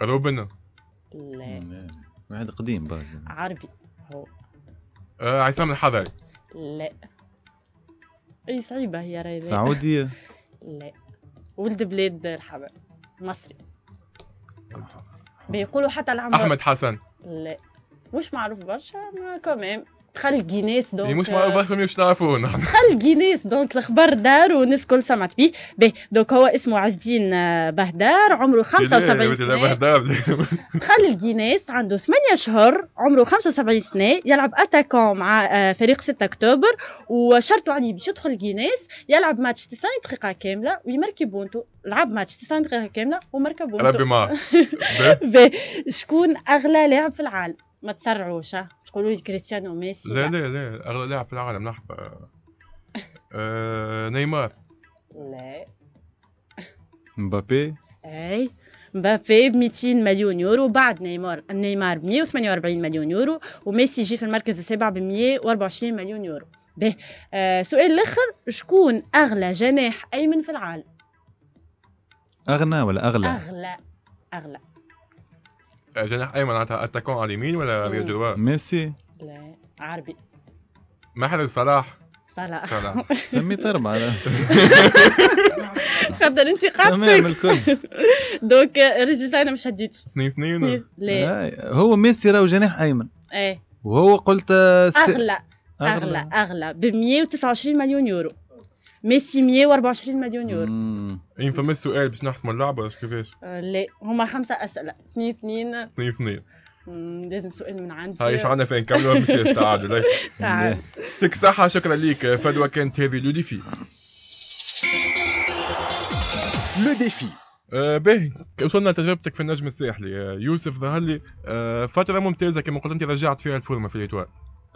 روبنا لا لا واحد قديم باز عربي هو آه عصام الحضري لا اي صعيبه هي راهي سعوديه لا ولد بلاد الحضر مصري آه. بيقولوا حتى العمر احمد حسن لا مش معروف برشا ما كمان دخل جينيس دونك يعني مش معروف باش نعرفوه نحن دخل جينيس دونك الخبر دار والناس الكل سمعت به به دونك هو اسمه عز الدين آه، بهدار عمره 75 سنه دخل ناس عنده 8 شهور عمره 75 سنه يلعب اتاكون مع آه، فريق 6 اكتوبر وشرطوا عليه باش يدخل جينيس يلعب ماتش 90 دقيقه كامله ويمركي بونتو لعب ماتش 90 دقيقه كامله ومركب بونتو ربي معاه شكون اغلى لاعب في العالم ما تسرعوش تقولوا لي كريستيانو ميسي لا لا لا اغلى لاعب في العالم نحب آه، نيمار لا مبابي اي مبابي ب 200 مليون يورو بعد نيمار نيمار ب 148 مليون يورو وميسي يجي في المركز السابع ب 124 مليون يورو به آه، سؤال الاخر شكون اغلى جناح ايمن في العالم اغنى ولا اغلى اغلى اغلى جناح ايمن معناتها اتاكون على اليمين ولا ريو دوا ميسي لا عربي محرز صلاح صلاح صلاح سمي طرب على تفضل انت قاعد الكل دونك الريزلتا انا مش هديت اثنين اثنين لا هو ميسي راهو جناح ايمن ايه وهو قلت اغلى اغلى اغلى ب 129 مليون يورو ميسي 124 مليون يورو اي فما سؤال باش نحسموا اللعبه ولا كيفاش؟ آه، لا هما خمسه اسئله اثنين اثنين اثنين اثنين لازم سؤال من عندي هاي ايش عندنا فين نكملوا ما تعادل تعادل يعطيك الصحة شكرا ليك فدوى كانت هذه لو ديفي لو ديفي آه باهي وصلنا لتجربتك في النجم الساحلي آه يوسف ظهر لي آه فتره ممتازه كما قلت انت رجعت فيها الفورمه في الايتوال